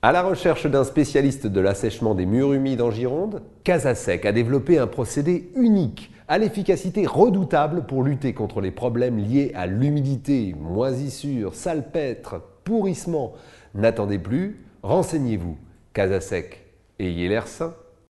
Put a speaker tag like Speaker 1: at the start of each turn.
Speaker 1: À la recherche d'un spécialiste de l'assèchement des murs humides en Gironde, Casasec a développé un procédé unique à l'efficacité redoutable pour lutter contre les problèmes liés à l'humidité, moisissure, salpêtre, pourrissement. N'attendez plus, renseignez-vous. Casasec, ayez l'air sain.